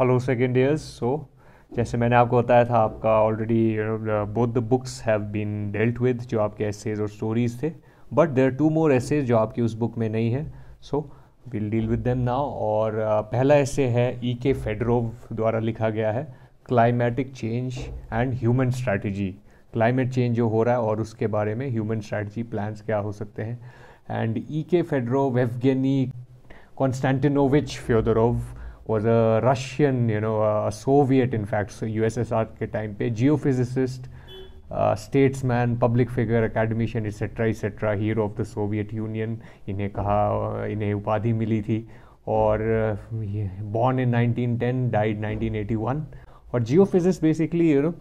Hello second years so जैसे मैंने आपको बताया था आपका already both the books have been dealt with जो आपके एसेज और स्टोरीज थे but there two more essays जो आपकी उस बुक में नहीं है so will deal with them now और uh, पहला ऐसे है ई के फेडरोव द्वारा लिखा गया है climatic change and human strategy climate change जो हो रहा है और उसके बारे में ह्यूमन स्ट्रैटेजी प्लान्स क्या हो सकते हैं एंड ई के फेडरोव एफगेनी Konstantinovich Fyodorov was Russian you know Soviet a Soviet, in S so USSR के टाइम पे geo physicist statesman public figure academician etcetera etcetera hero of the Soviet Union इन्हें कहा इन्हें उपाधि मिली थी और born in 1910 died 1981 और geo geophysics basically you know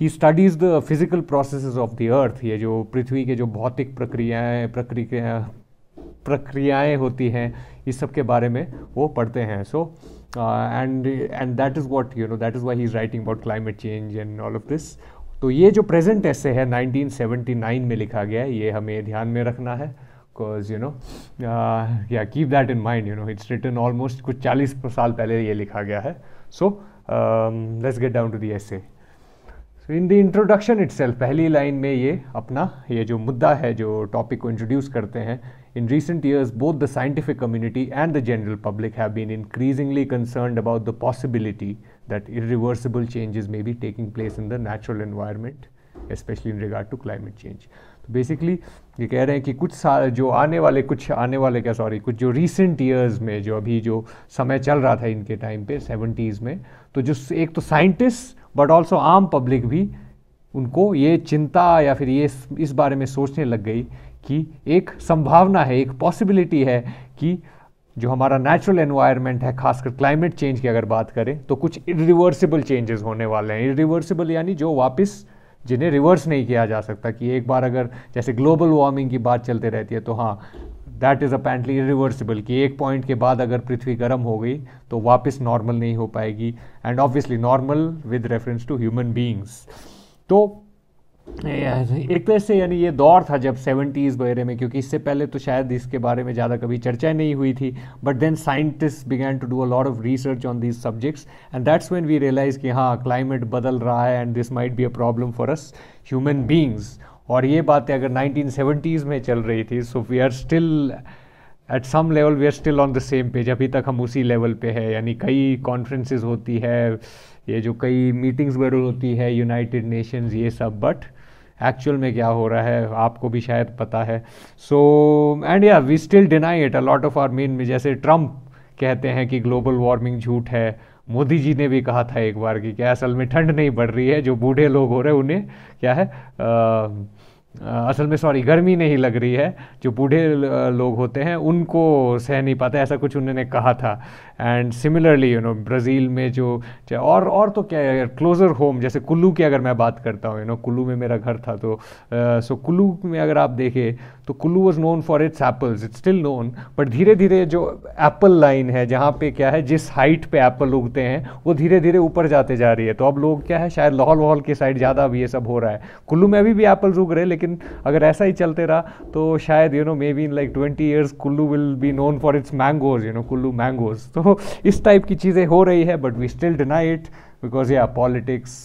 he studies the physical processes of the earth ये जो पृथ्वी के जो भौतिक प्रक्रियाएँ प्रक्रिया प्रक्रियाएँ होती हैं इस सब के बारे में वो पढ़ते हैं so so, and and that is what you know that is why he is writing about climate change and all of this तो ये जो प्रेजेंट ऐसे है 1979 में लिखा गया है ये हमें ध्यान में रखना है बिकॉज यू नो या keep that in mind you know it's written almost कुछ 40 साल पहले ये लिखा गया है so let's get down to the essay in the introduction it's पहली लाइन में ये अपना ये जो मुद्दा है जो टॉपिक को इंट्रोड्यूस करते हैं In recent years, both the scientific community and the general public have been increasingly concerned about the possibility that irreversible changes may be taking place in the natural environment, especially in regard to climate change. तो basically ये कह रहे हैं कि कुछ साल जो आने वाले कुछ आने वाले क्या सॉरी कुछ जो रिसेंट ईयर्स में जो अभी जो समय चल रहा था इनके टाइम पे सेवेंटीज़ में तो जो एक तो साइंटिस्ट बट ऑल्सो आम पब्लिक भी उनको ये चिंता या फिर ये इस बारे में सोचने लग गई कि एक संभावना है एक पॉसिबिलिटी है कि जो हमारा नेचुरल एनवायरनमेंट है खासकर क्लाइमेट चेंज की अगर बात करें तो कुछ इरिवर्सिबल चेंजेस होने वाले हैं इरिवर्सिबल यानी जो वापस जिन्हें रिवर्स नहीं किया जा सकता कि एक बार अगर जैसे ग्लोबल वार्मिंग की बात चलते रहती है तो हाँ दैट इज़ अपेंटली इरिवर्सिबल कि एक पॉइंट के बाद अगर पृथ्वी गर्म हो गई तो वापस नॉर्मल नहीं हो पाएगी and obviously normal with reference to human beings तो एक तरह तो से यानी ये दौर था जब सेवेंटीज़ वगैरह में क्योंकि इससे पहले तो शायद इसके बारे में ज़्यादा कभी चर्चा नहीं हुई थी but then scientist began to do a lot of research on these subjects and that's when we realise कि हाँ क्लाइमेट बदल रहा है and this might be a problem for us human beings और ये बातें अगर नाइनटीन में चल रही थी so we are still at some level we are still on the same page अभी तक हम उसी लेवल पे है यानी कई कॉन्फ्रेंसिस होती है ये जो कई मीटिंग्स वगैरह होती है यूनाइटेड नेशंस ये सब बट एक्चुअल में क्या हो रहा है आपको भी शायद पता है सो एंड या we still deny it a lot of our mean जैसे ट्रम्प कहते हैं कि ग्लोबल वार्मिंग झूठ है मोदी जी ने भी कहा था एक बार कि क्या असल में ठंड नहीं बढ़ रही है जो बूढ़े लोग हो रहे हैं उन्हें क्या है आ, असल में सॉरी गर्मी नहीं लग रही है जो बूढ़े लोग होते हैं उनको सह नहीं पाते ऐसा कुछ उन्होंने कहा था and similarly you know Brazil में जो और और तो क्या है क्लोज़र होम जैसे कुल्लू की अगर मैं बात करता हूँ यू नो कुल्लू में मेरा घर था तो सो कुल्लू में अगर आप देखें तो Kullu was known for its apples it's still known but धीरे धीरे जो एप्पल लाइन है जहाँ पे क्या है जिस हाइट पे एप्पल उगते हैं वो धीरे धीरे ऊपर जाते जा रही है तो अब लोग क्या है शायद लाहौल वाहौल की साइड ज़्यादा अब ये सब हो रहा है कुल्लू में अभी भी एप्पल्स उग रहे लेकिन अगर ऐसा ही चलते रहा तो शायद you know maybe in like twenty years Kullu will be known for its mangoes you know Kullu mangoes तो इस टाइप की चीज़ें हो रही है but we still deny it because our politics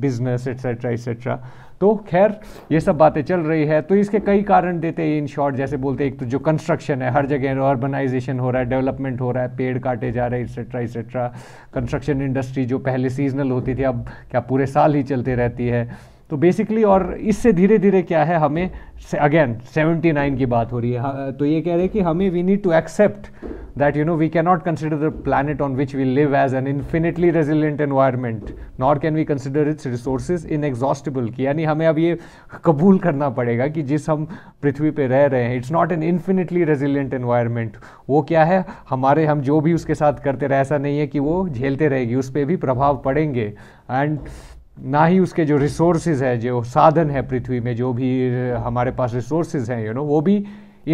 business etcetera etcetera तो खैर ये सब बातें चल रही है तो इसके कई कारण देते हैं इन शॉर्ट जैसे बोलते हैं एक तो जो कंस्ट्रक्शन है हर जगह अर्बनाइजेशन हो रहा है डेवलपमेंट हो रहा है पेड़ काटे जा रहे हैं एक्सेट्रा एक्सेट्रा कंस्ट्रक्शन इंडस्ट्री जो पहले सीजनल होती थी अब क्या पूरे साल ही चलते रहती है तो बेसिकली और इससे धीरे धीरे क्या है हमें अगेन 79 की बात हो रही है हाँ, तो ये कह रहे हैं कि हमें we need to accept that you know we cannot consider the planet on which we live as an infinitely resilient environment not can we consider its resource inexhaustible की यानी हमें अब ये कबूल करना पड़ेगा कि जिस हम पृथ्वी पर रह रहे हैं it's not an infinitely resilient environment वो क्या है हमारे हम जो भी उसके साथ करते रहे ऐसा नहीं है कि वो झेलते रहेगी उस पर भी प्रभाव पड़ेंगे एंड ना ही उसके जो रिसोर्सेज है जो साधन है पृथ्वी में जो भी हमारे पास रिसोर्सेज हैं यू नो वो भी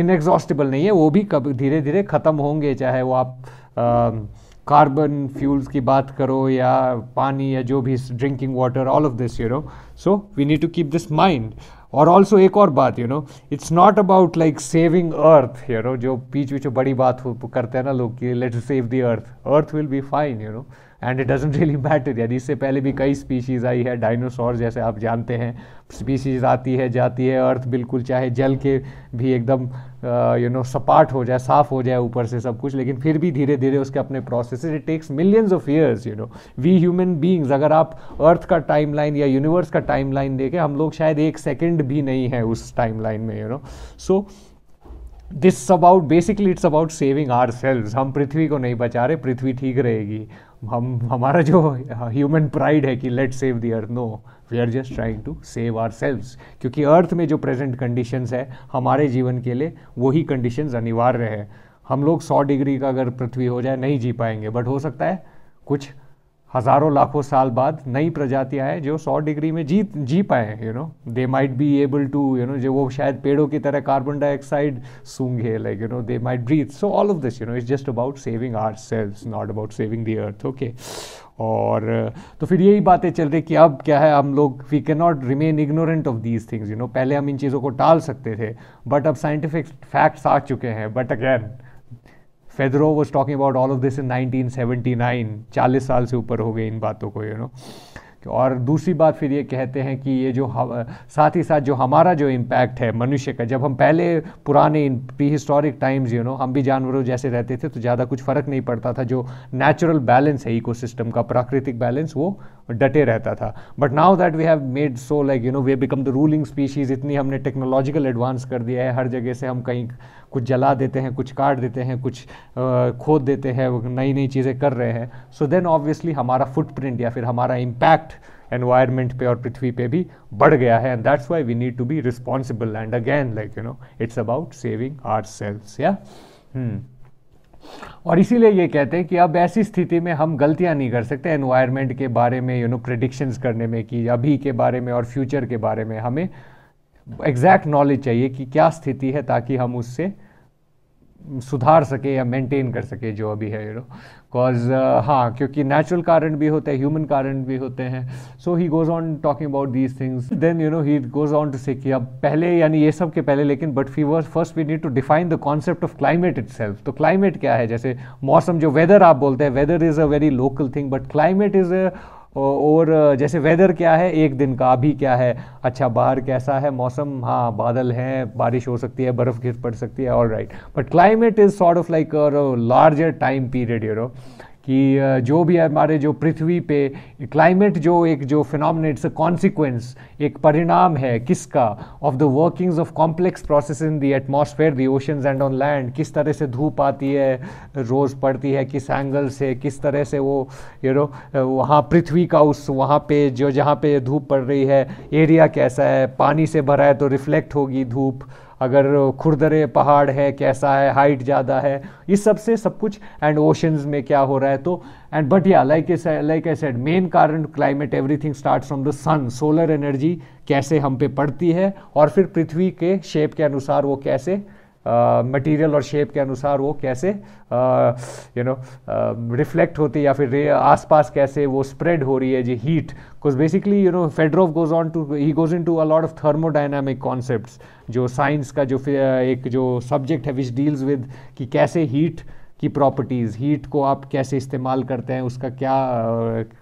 इनएग्जॉस्टिबल नहीं है वो भी कब धीरे धीरे ख़त्म होंगे चाहे वो आप कार्बन फ्यूल्स की बात करो या पानी या जो भी drinking water all of this you know so we need to keep this mind और ऑल्सो एक और बात you know it's not about like saving earth you know जो बीच बीच बड़ी बात करते हैं ना लोग कि let's save the earth earth will be fine you know and it doesn't really matter यानी इससे पहले भी कई स्पीशीज़ आई है डायनासोर जैसे आप जानते हैं स्पीशीज़ आती है जाती है अर्थ बिल्कुल चाहे जल के भी एकदम यू नो सपाट हो जाए साफ़ हो जाए ऊपर से सब कुछ लेकिन फिर भी धीरे धीरे उसके अपने process it takes millions of years you know we human beings अगर आप अर्थ का टाइम लाइन या यूनिवर्स का टाइम लाइन देखें हम लोग शायद एक सेकेंड भी नहीं है उस टाइम लाइन में you know so this about basically it's about saving ourselves हम पृथ्वी को नहीं बचा रहे पृथ्वी ठीक रहेगी हम हमारा जो ह्यूमन हाँ, प्राइड है कि let save the earth no we are just trying to save ourselves क्योंकि अर्थ में जो प्रेजेंट कंडीशंस है हमारे जीवन के लिए वही कंडीशंस अनिवार्य है हम लोग सौ डिग्री का अगर पृथ्वी हो जाए नहीं जी पाएंगे बट हो सकता है कुछ हज़ारों लाखों साल बाद नई प्रजातियां हैं जो 100 डिग्री में जीत जी पाए हैं you know they might be able to you know जो वो शायद पेड़ों की तरह कार्बन डाइऑक्साइड सूंघे like you know they might breathe so all of this you know is just about saving ourselves not about saving the earth okay और तो फिर यही बातें चल रही कि अब क्या है हम लोग we cannot remain ignorant of these things you know पहले हम इन चीज़ों को टाल सकते थे बट अब साइंटिफिक फैक्ट्स आ चुके हैं but again Fedorov was talking about all of this in 1979 चालीस साल से ऊपर हो गए इन बातों को यू you नो know? और दूसरी बात फिर ये कहते हैं कि ये जो साथ ही साथ जो हमारा जो इम्पैक्ट है मनुष्य का जब हम पहले पुराने prehistoric times you know हम भी जानवरों जैसे रहते थे तो ज़्यादा कुछ फ़र्क नहीं पड़ता था जो नेचुरल बैलेंस है इकोसिस्टम का प्राकृतिक बैलेंस वो डटे रहता था but now that we have made so like you know we become the ruling species इतनी हमने टेक्नोलॉजिकल एडवांस कर दिया है हर जगह से हम कहीं कुछ जला देते हैं कुछ काट देते हैं कुछ खोद देते हैं नई नई चीज़ें कर रहे हैं सो देन ऑब्वियसली हमारा फुटप्रिंट या फिर हमारा इम्पैक्ट एनवायरमेंट पे और पृथ्वी पे भी बढ़ गया है and that's why we need to be responsible and again like you know it's about saving ourselves या और इसीलिए ये कहते हैं कि अब ऐसी स्थिति में हम गलतियां नहीं कर सकते एनवायरनमेंट के बारे में यू नो प्रडिक्शंस करने में कि अभी के बारे में और फ्यूचर के बारे में हमें एग्जैक्ट नॉलेज चाहिए कि क्या स्थिति है ताकि हम उससे सुधार सके या मेंटेन कर सके जो अभी है यू नो कॉज हाँ क्योंकि नेचुरल कारण भी होते हैं ह्यूमन कारण भी होते हैं so he goes on talking about these things then you know he goes on to say कि अब पहले यानी ये सब के पहले लेकिन but fee verse first we need to define the concept of climate itself तो क्लाइमेट क्या है जैसे मौसम जो वेदर आप बोलते हैं weather is a very local thing but climate is a और जैसे वेदर क्या है एक दिन का अभी क्या है अच्छा बाहर कैसा है मौसम हाँ बादल हैं बारिश हो सकती है बर्फ़ गिर पड़ सकती है all right but climate is sort of like larger time period you know कि जो भी हमारे जो पृथ्वी पे क्लाइमेट जो एक जो फिनमिन इट्स अ कॉन्सिक्वेंस एक परिणाम है किसका of the workings of complex process in the atmosphere the oceans and on land किस तरह से धूप आती है रोज़ पड़ती है किस एंगल से किस तरह से वो यू नो वहाँ पृथ्वी का उस वहाँ पे जो जहाँ पे धूप पड़ रही है एरिया कैसा है पानी से भरा है तो रिफ्लेक्ट होगी धूप अगर खुरदरे पहाड़ है कैसा है हाइट ज़्यादा है इस सब से सब कुछ एंड ओशंस में क्या हो रहा है तो एंड बट या like a like I said main कारण climate everything start from the sun solar energy कैसे हम पे पड़ती है और फिर पृथ्वी के शेप के अनुसार वो कैसे मटेरियल uh, और शेप के अनुसार वो कैसे यू नो रिफ्लेक्ट होती है या फिर आसपास कैसे वो स्प्रेड हो रही है जी heat because basically you know Fedorov goes on to he goes into a lot of thermodynamic concepts जो साइंस का जो एक जो सब्जेक्ट है विच डील्स विद कि कैसे हीट की प्रॉपर्टीज़ हीट को आप कैसे इस्तेमाल करते हैं उसका क्या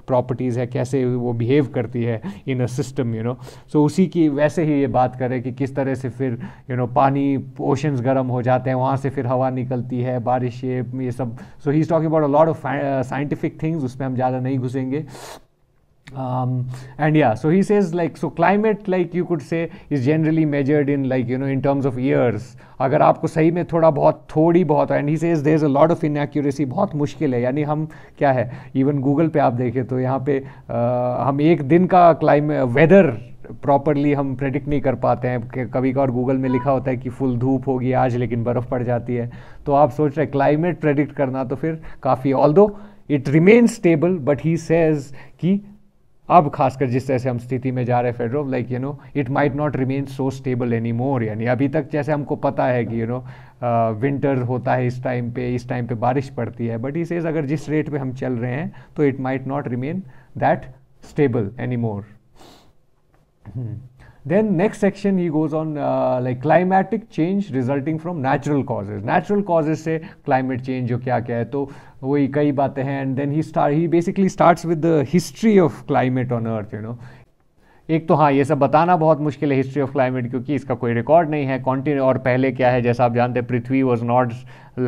प्रॉपर्टीज़ है कैसे वो बिहेव करती है in a system you know so उसी की वैसे ही ये बात करें कि किस तरह से फिर यू you नो know, पानी ओशंस गर्म हो जाते हैं वहाँ से फिर हवा निकलती है बारिश ये ये सब so he is talking about a lot of scientific things उसमें हम ज़्यादा नहीं घुसेंगे Um, and yeah so he says like so climate like you could say is generally measured in like you know in terms of years अगर आपको सही में थोड़ा बहुत थोड़ी बहुत and he says there is a lot of inaccuracy बहुत मुश्किल है यानी हम क्या है इवन गूगल पे आप देखें तो यहाँ पे आ, uh, हम एक दिन का क्लाइम वेदर प्रॉपरली हम प्रेडिक्ट नहीं कर पाते हैं कभी कभार गूगल में लिखा होता है कि फुल धूप होगी आज लेकिन बर्फ़ पड़ जाती है तो आप सोच रहे क्लाइमेट प्रेडिक्ट करना तो फिर काफ़ी although it remains stable but he says कि अब खासकर जिस तरह से हम स्थिति में जा रहे हैं federal like you know it might not remain so stable any more यानी अभी तक जैसे हमको पता है कि यू नो विंटर होता है इस टाइम पे इस टाइम पे बारिश पड़ती है बट इस अगर जिस रेट पे हम चल रहे हैं तो it might not remain that stable any more Then next section he goes on uh, like climatic change resulting from natural causes. Natural causes say climate change जो क्या क्या है तो वही कई बातें हैं and then he start he basically starts with the history of climate on earth you know. एक तो हाँ ये सब बताना बहुत मुश्किल है हिस्ट्री ऑफ क्लाइमेट क्योंकि इसका कोई रिकॉर्ड नहीं है कॉन्टिन्यू और पहले क्या है जैसा आप जानते हैं पृथ्वी was not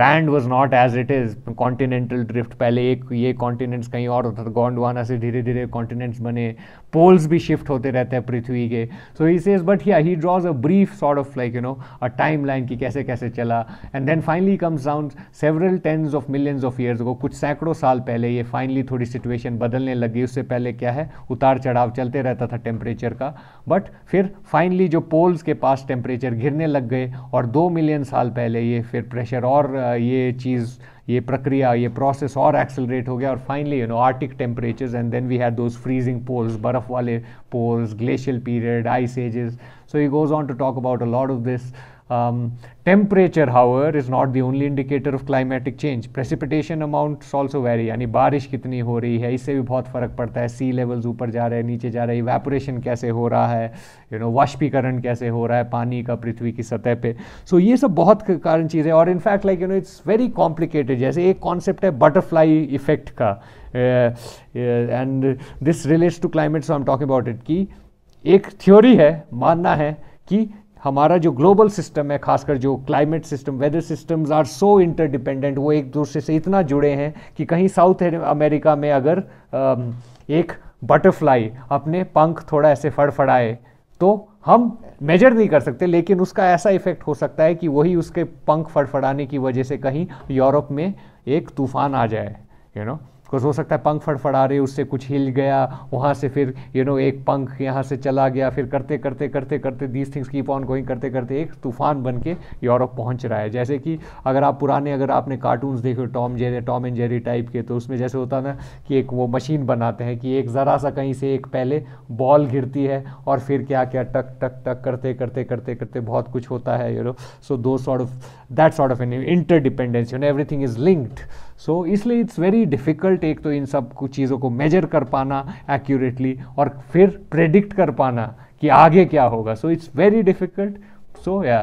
land was not as it is continental drift पहले एक ये कॉन्टिनेंट्स कहीं और उधर गोंडवाना से धीरे धीरे कॉन्टिनेंट्स बने पोल्स भी शिफ्ट होते रहते हैं पृथ्वी के सो ही सेज बट या he draws a brief sort of like you know a time line की कैसे कैसे चला and then finally comes down several tens of millions of years को कुछ सैकड़ों साल पहले ये फाइनली थोड़ी सिचुएशन बदलने लगी उससे पहले क्या है उतार चढ़ाव चलते रहता था टेम्परेचर का बट फिर फाइनली जो पोल्स के पास टेम्परेचर गिरने लग गए और दो मिलियन साल पहले ये फिर प्रेशर और ये चीज़ ये प्रक्रिया ये प्रोसेस और एक्सेलरेट हो गया और finally you know arctic temperatures and then we had those freezing poles बर्फ़ वाले poles glacial period ice ages so he goes on to talk about a lot of this Um, temperature, however, is not the only indicator of climatic change. Precipitation amounts also vary. यानी बारिश कितनी हो रही है इससे भी बहुत फ़र्क पड़ता है सी लेवल्स ऊपर जा रहे हैं नीचे जा रहे हैं evaporation कैसे हो रहा है यू नो वाष्पीकरण कैसे हो रहा है पानी का पृथ्वी की सतह पे सो so, ये सब बहुत कारण चीज़ें और in fact like you know it's very complicated जैसे एक कॉन्सेप्ट है बटरफ्लाई इफेक्ट का and this relates to climate so I am talk about it कि एक थ्योरी है मानना है कि हमारा जो ग्लोबल सिस्टम है खासकर जो climate system weather systems are so interdependent वो एक दूसरे से इतना जुड़े हैं कि कहीं साउथ अमेरिका में अगर एक बटरफ्लाई अपने पंख थोड़ा ऐसे फड़फड़ाए तो हम मेजर नहीं कर सकते लेकिन उसका ऐसा इफेक्ट हो सकता है कि वही उसके पंख फड़फड़ाने की वजह से कहीं यूरोप में एक तूफान आ जाए you you know know? Because हो सकता है पंख फड़फड़ा रहे उससे कुछ हिल गया वहाँ से फिर यू you नो know, एक पंख यहाँ से चला गया फिर करते करते करते करते these things keep on going करते करते एक तूफान बन के यूरोप पहुँच रहा है जैसे कि अगर आप पुराने अगर आपने कार्टून्स देखे Tom Jerry Tom and Jerry type के तो उसमें जैसे होता ना कि एक वो मशीन बनाते हैं कि एक ज़रा सा कहीं से एक पहले बॉल गिरती है और फिर क्या क्या टक टक टक करते करते करते करते बहुत कुछ होता है you know so though sort of that sort of an interdependence you know everything is linked so इसलिए इट्स वेरी डिफ़िकल्ट एक तो इन सब कुछ चीज़ों को मेजर कर पाना एक्यूरेटली और फिर प्रेडिक्ट कर पाना कि आगे क्या होगा so it's very difficult so या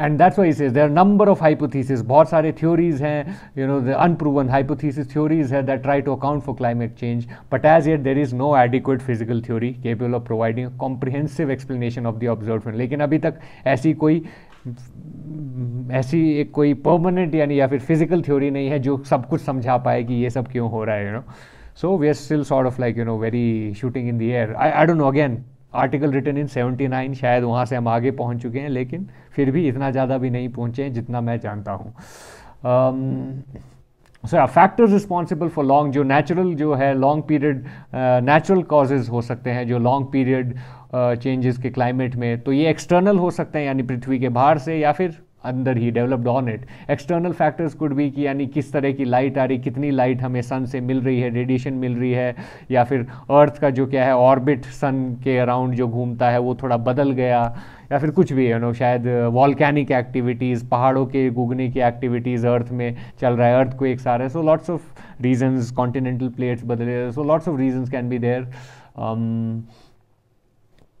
and that's why is there number of hypothesis बहुत सारे थ्योरीज हैं you know the unproven hypothesis theories है that try to account for climate change but as yet there is no adequate physical theory capable of providing comprehensive explanation of the observe लेकिन अभी तक ऐसी कोई ऐसी एक कोई परमानेंट यानी या फिर फिजिकल थ्योरी नहीं है जो सब कुछ समझा पाए कि ये सब क्यों हो रहा है you know so we are still sort of like you know very shooting in the air I I don't know again article written in 79 शायद वहाँ से हम आगे पहुँच चुके हैं लेकिन फिर भी इतना ज़्यादा भी नहीं पहुँचे हैं जितना मैं जानता हूँ so factors responsible for long जो नेचुरल जो है लॉन्ग पीरियड नेचुरल कॉजेज हो सकते हैं जो लॉन्ग पीरियड चेंजेस के क्लाइमेट में तो ये एक्सटर्नल हो सकते हैं यानी पृथ्वी के बाहर से या फिर अंदर ही developed on it external factors could भी कि यानी किस तरह की लाइट आ रही कितनी लाइट हमें सन से मिल रही है रेडिएशन मिल रही है या फिर अर्थ का जो क्या है ऑर्बिट सन के अराउंड जो घूमता है वो थोड़ा बदल गया या फिर कुछ भी यू नो शायद वॉलकैनिक uh, एक्टिविटीज़ पहाड़ों के गुगने की एक्टिविटीज़ अर्थ में चल रहा है अर्थ को एक है so lots of reasons continental plates बदले so lots of reasons can be there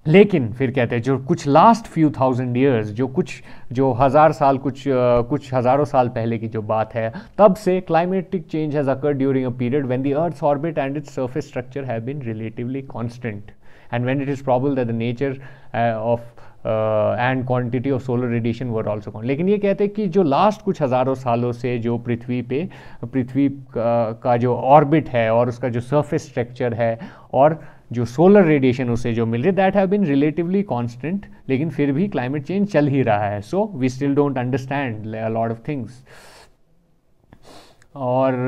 लेकिन फिर कहते हैं जो कुछ लास्ट फ्यू थाउजेंड ईयर्स जो कुछ जो हज़ार साल कुछ कुछ हज़ारों साल पहले की जो बात है तब से climatic change has occur during a period when the earth orbit and its surface structure have been relatively constant and when it is probable that the nature of and quantity of solar radiation were also con लेकिन ये कहते हैं कि जो last कुछ हज़ारों सालों से जो पृथ्वी पे पृथ्वी का, का जो ऑर्बिट है और उसका जो सर्फेस स्ट्रक्चर है और जो सोलर रेडिएशन उसे जो मिल रही that have been relatively constant लेकिन फिर भी क्लाइमेट चेंज चल ही रहा है so we still don't understand lot of things और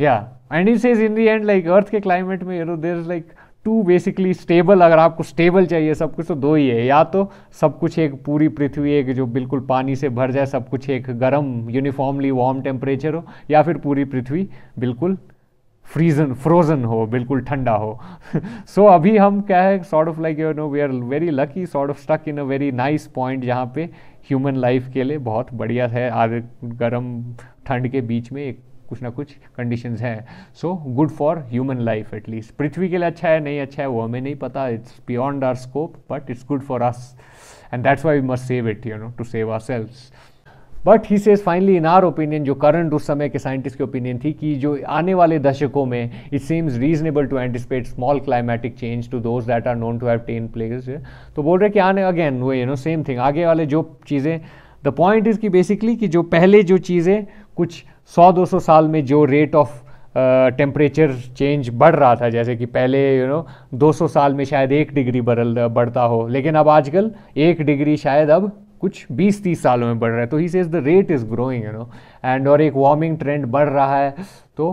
या and it is in the and like earth के क्लाइमेट में you know there is like to basically stable अगर आपको स्टेबल चाहिए सब कुछ तो दो ही है या तो सब कुछ एक पूरी पृथ्वी एक जो बिल्कुल पानी से भर जाए सब कुछ एक गर्म यूनिफॉर्मली वार्म टेम्परेचर हो या फिर पूरी पृथ्वी बिल्कुल फ्रीजन फ्रोजन हो बिल्कुल ठंडा हो सो so, अभी हम क्या है sort of like you know we are very lucky sort of stuck in a very nice point जहाँ पे ह्यूमन लाइफ के लिए बहुत बढ़िया है आज गर्म ठंड के बीच में एक कुछ ना कुछ कंडीशन हैं so good for human life at least पृथ्वी के लिए अच्छा है नहीं अच्छा है वो हमें नहीं पता it's beyond our scope but it's good for us and that's why we must save it you know to save ourselves but he says finally in our opinion जो करंट उस समय के साइंटिस्ट की opinion थी कि जो आने वाले दशकों में it seems reasonable to anticipate small climatic change to those that are known to have taken place तो बोल रहे कि आने अगेन वो यू नो सेम थिंग आगे वाले जो चीज़ें द पॉइंट इज़ कि बेसिकली कि जो पहले जो चीज़ें कुछ सौ दो सौ साल में जो रेट ऑफ टेम्परेचर चेंज बढ़ रहा था जैसे कि पहले यू नो दो 200 साल में शायद एक डिग्री बढ़ता हो लेकिन अब आजकल एक डिग्री शायद अब कुछ 20-30 सालों में बढ़ रहा है तो he says the rate is growing you know and और एक वार्मिंग ट्रेंड बढ़ रहा है तो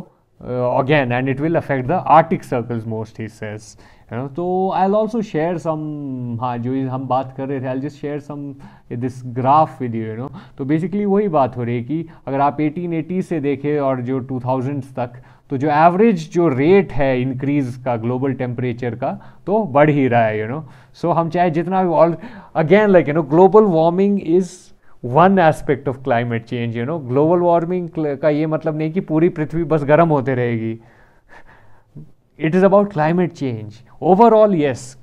again and it will affect the Arctic circles most he says you know तो आई ऑल्सो शेयर सम हाँ जो हम बात कर रहे थे I just share some this graph with you you know तो बेसिकली वही बात हो रही है कि अगर आप एटीन एटीज से देखें और जो टू तक तो जो एवरेज जो रेट है इंक्रीज़ का ग्लोबल टेम्परेचर का तो बढ़ ही रहा है यू नो सो हम चाहे जितना भी all again like you know global warming is one aspect of climate change you know global warming का ये मतलब नहीं कि पूरी पृथ्वी बस गर्म होते रहेगी it is about climate change overall yes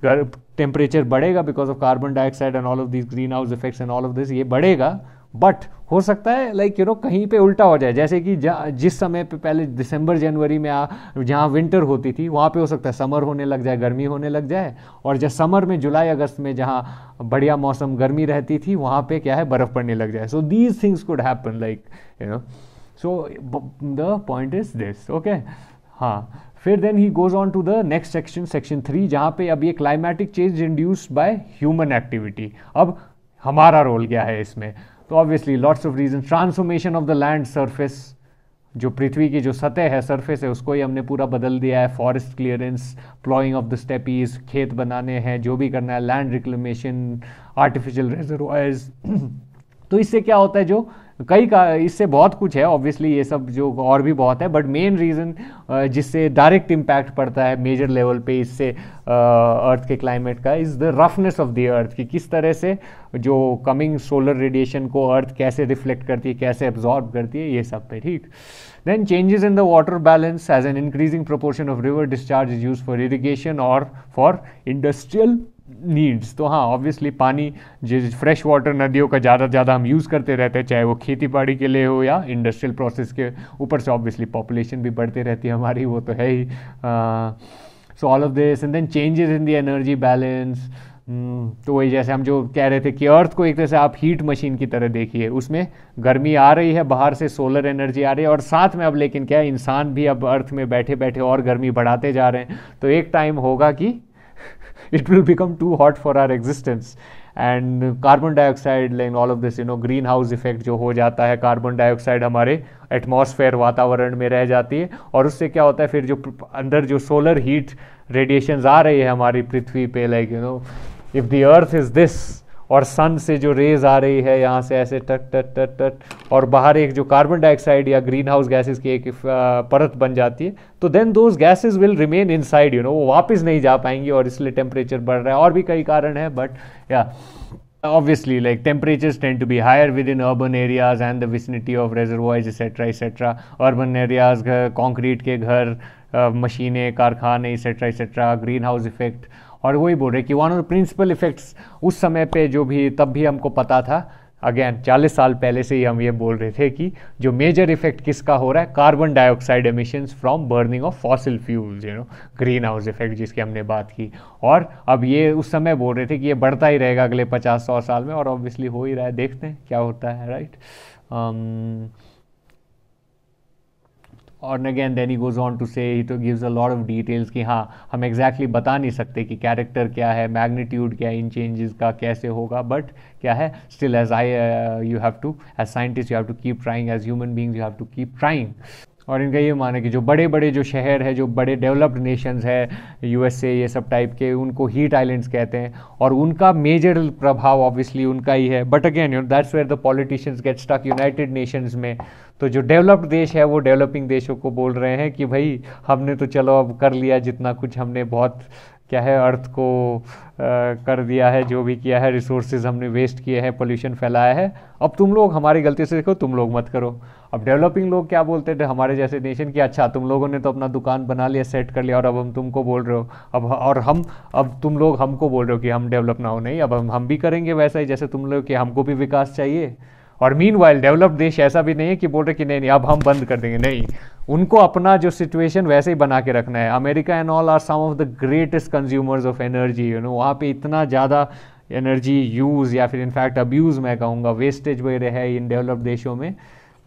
temperature बढ़ेगा because of carbon dioxide and all of this greenhouse effects and all of this ये बढ़ेगा बट हो सकता है लाइक यू नो कहीं पे उल्टा हो जाए जैसे कि जिस समय पे पहले दिसंबर जनवरी में जहाँ विंटर होती थी वहाँ पे हो सकता है समर होने लग जाए गर्मी होने लग जाए और जब समर में जुलाई अगस्त में जहाँ बढ़िया मौसम गर्मी रहती थी वहाँ पे क्या है बर्फ़ पड़ने लग जाए so these things could happen like you know so the point is this okay हाँ फिर then he goes on to the next section section three जहाँ पे अब ये climatic change induced by human activity अब हमारा रोल क्या है इसमें तो obviously lots of reason transformation of the land surface जो पृथ्वी की जो सतह है सरफेस है उसको ही हमने पूरा बदल दिया है forest clearance ploughing of the steppes खेत बनाने हैं जो भी करना है लैंड रिक्लेमेशन आर्टिफिशियल रिजर्वाइज तो इससे क्या होता है जो कई का इससे बहुत कुछ है ऑब्वियसली ये सब जो और भी बहुत है बट मेन रीज़न जिससे डायरेक्ट इम्पैक्ट पड़ता है मेजर लेवल पे इससे अर्थ के क्लाइमेट का is the roughness of the earth कि किस तरह से जो कमिंग सोलर रेडिएशन को अर्थ कैसे रिफ्लेक्ट करती है कैसे एब्जॉर्ब करती है ये सब पे ठीक then changes in the water balance as an increasing proportion of river discharge is use for irrigation और फॉर इंडस्ट्रियल नीड्स तो हाँ ऑब्वियसली पानी जिस फ्रेश वाटर नदियों का ज़्यादा ज़्यादा हम यूज़ करते रहते हैं चाहे वो खेती बाड़ी के लिए हो या इंडस्ट्रियल प्रोसेस के ऊपर से ऑब्वियसली पॉपुलेशन भी बढ़ती रहती है हमारी वो तो है ही so all of this and then changes in the energy balance तो वही जैसे हम जो कह रहे थे कि अर्थ को एक तरह से आप हीट मशीन की तरह देखिए उसमें गर्मी आ रही है बाहर से सोलर एनर्जी आ रही है और साथ में अब लेकिन क्या इंसान भी अब अर्थ में बैठे बैठे और गर्मी बढ़ाते जा रहे हैं तो एक टाइम होगा कि it will become too hot for our existence and carbon dioxide line all of this you know greenhouse effect जो हो जाता है कार्बन डाइऑक्साइड हमारे एटमोसफेयर वातावरण में रह जाती है और उससे क्या होता है फिर जो अंदर जो सोलर हीट रेडिएशन आ रही है हमारी पृथ्वी पे like you know if the earth is this और सन से जो रेज आ रही है यहाँ से ऐसे टट टट टट टट और बाहर एक जो कार्बन डाइऑक्साइड या ग्रीन हाउस गैसेज की एक परत बन जाती है तो then those gases will remain inside you know वो वापस नहीं जा पाएंगी और इसलिए टेम्परेचर बढ़ रहा है और भी कई कारण है बट या obviously like temperatures tend to be higher within urban areas and the vicinity of reservoirs etcetera etcetera urban areas घर कॉन्क्रीट के घर मशीनें कारखाने etcetera etcetera greenhouse effect और वही बोल रहे कि one of the principal effects उस समय पे जो भी तब भी हमको पता था अगेन 40 साल पहले से ही हम ये बोल रहे थे कि जो मेजर इफेक्ट किसका हो रहा है carbon dioxide emissions from burning of fossil fuels you know greenhouse effect जिसकी हमने बात की और अब ये उस समय बोल रहे थे कि ये बढ़ता ही रहेगा अगले 50 सौ साल में और ऑब्वियसली हो ही रहा है देखते हैं क्या होता है राइट right? um, और again then he goes on to say he too gives a lot of details कि हाँ हम एग्जैक्टली exactly बता नहीं सकते कि कैरेक्टर क्या है मैग्नीट्यूड क्या है इन चेंजेस का कैसे होगा बट क्या है still as I you have to as scientist you have to keep trying as human beings you have to keep trying और इनका ये माना कि जो बड़े बड़े जो शहर है जो बड़े डेवलप्ड नेशंस है यूएसए ये सब टाइप के उनको हीट आइलैंड्स कहते हैं और उनका मेजर प्रभाव ऑब्वियसली उनका ही है but again you that's where the politicians get stuck United Nations में तो जो डेवलप्ड देश है वो डेवलपिंग देशों को बोल रहे हैं कि भाई हमने तो चलो अब कर लिया जितना कुछ हमने बहुत क्या है अर्थ को आ, कर दिया है जो भी किया है रिसोर्सेज हमने वेस्ट किए हैं पोल्यूशन फैलाया है अब तुम लोग हमारी गलती से देखो तुम लोग मत करो अब डेवलपिंग लोग क्या बोलते थे हमारे जैसे नेशन कि अच्छा तुम लोगों ने तो अपना दुकान बना लिया सेट कर लिया और अब हम तुमको बोल रहे हो अब और हम अब तुम लोग हमको बोल रहे हो कि हम डेवलप ना हो नहीं अब हम हम भी करेंगे वैसा ही जैसे तुम लोग कि हमको भी विकास चाहिए और मीन वाइल डेवलप्ड देश ऐसा भी नहीं है कि बोल रहे कि नहीं नहीं अब हम बंद कर देंगे नहीं उनको अपना जो सिचुएशन वैसे ही बना के रखना है America and all are some of the greatest consumers of energy you know वहाँ पे इतना ज़्यादा एनर्जी यूज़ या फिर इनफैक्ट अब्यूज़ मैं कहूँगा वेस्टेज वगैरह है इन डेवलप देशों में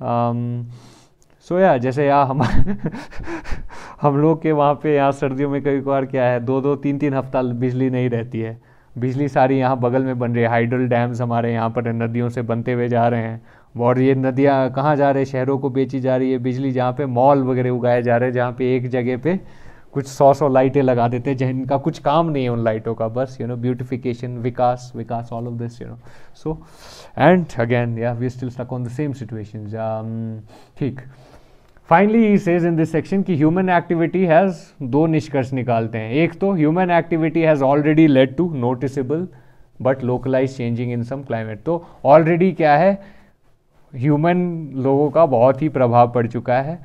सो um, या जैसे यहाँ हम हम लोग के वहाँ पे यहाँ सर्दियों में कई बार क्या है दो दो तीन तीन हफ्ता बिजली नहीं रहती है बिजली सारी यहाँ बगल में बन रही है हाइड्रल डैम्स हमारे यहाँ पर नदियों से बनते हुए जा रहे हैं और ये नदियाँ कहाँ जा रहे हैं शहरों को बेची जा रही है बिजली जहाँ पे मॉल वगैरह उगाए जा रहे हैं जहाँ पे एक जगह पे कुछ सौ सौ लाइटें लगा देते हैं जिनका कुछ काम नहीं है उन लाइटों का बस यू नो ब्यूटिफिकेशन विकास विकास all of this you know so and again या we still stuck on the same situation ठीक finally he says in this section कि ह्यूमन एक्टिविटी हैज़ दो निष्कर्ष निकालते हैं एक तो human activity has already led to noticeable but localize changing in some climate तो ऑलरेडी क्या है ह्यूमन लोगों का बहुत ही प्रभाव पड़ चुका है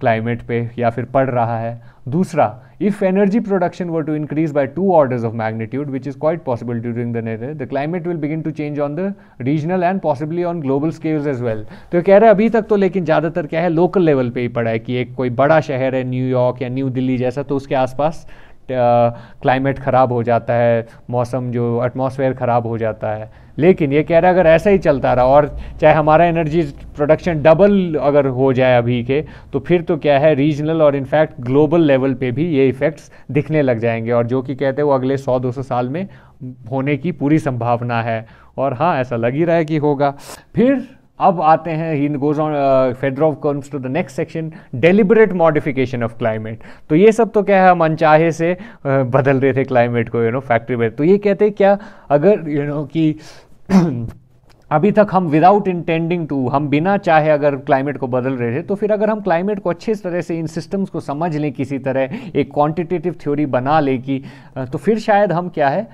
क्लाइमेट पे या फिर पड़ रहा है दूसरा if energy production were to increase by two orders of magnitude which is quite possible during the near the climate will begin to change on the regional and possibly on global scales as well तो कह रहे हैं अभी तक तो लेकिन ज़्यादातर क्या है लोकल लेवल पर ही पड़ा है कि एक कोई बड़ा शहर है न्यूयॉर्क या न्यू दिल्ली जैसा तो उसके आसपास क्लाइमेट ख़राब हो जाता है मौसम जो एटमॉस्फेयर ख़राब हो जाता है लेकिन ये कह रहा है अगर ऐसा ही चलता रहा और चाहे हमारा एनर्जी प्रोडक्शन डबल अगर हो जाए अभी के तो फिर तो क्या है रीजनल और इनफैक्ट ग्लोबल लेवल पे भी ये इफ़ेक्ट्स दिखने लग जाएंगे और जो कि कहते हैं वो अगले 100-200 साल में होने की पूरी संभावना है और हाँ ऐसा लग ही रहा है कि होगा फिर अब आते हैं he goes on Fedorov comes to the next section deliberate modification of climate तो ये सब तो क्या है हम अनचाहे से uh, बदल रहे थे क्लाइमेट को यू नो फैक्ट्री में तो ये कहते हैं क्या अगर यू नो कि अभी तक हम विदाउट इंटेंडिंग टू हम बिना चाहे अगर क्लाइमेट को बदल रहे थे तो फिर अगर हम क्लाइमेट को अच्छे तरह से इन सिस्टम्स को समझ लें किसी तरह एक क्वांटिटेटिव थ्योरी बना लें कि uh, तो फिर शायद हम क्या है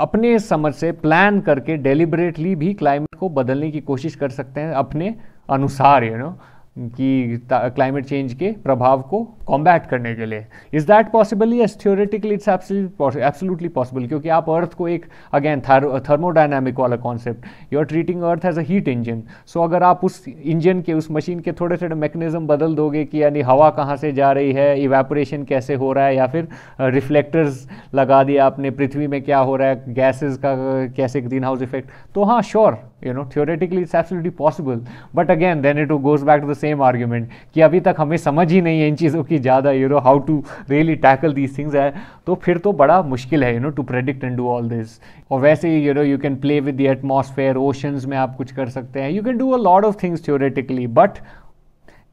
अपने समझ से प्लान करके डेलिबरेटली भी क्लाइमेट को बदलने की कोशिश कर सकते हैं अपने अनुसार यू नो कि क्लाइमेट चेंज के प्रभाव को कॉम्बैट करने के लिए is that possible yes theoretically it's absolutely possible क्योंकि आप अर्थ को एक अगेन थर्मोडाइनामिक वाला concept you are treating earth as a heat engine so अगर आप उस इंजन के उस मशीन के थोड़े थोड़े मैकेनिज्म बदल दोगे कि यानी हवा कहाँ से जा रही है इवेपोरेशन कैसे हो रहा है या फिर रिफ्लेक्टर्स uh, लगा दिया आपने पृथ्वी में क्या हो रहा है गैसेज का कैसे ग्रीन हाउस इफेक्ट तो हाँ sure sure, you know theoretically it's absolutely possible but again then it goes back to the same argument कि अभी तक हमें समझ ही नहीं है इन चीज़ों की ज़्यादा you know how to really tackle these things है तो फिर तो बड़ा मुश्किल है you know to predict and do all this और वैसे ही you know you can play with the atmosphere oceans में आप कुछ कर सकते हैं you can do a lot of things theoretically but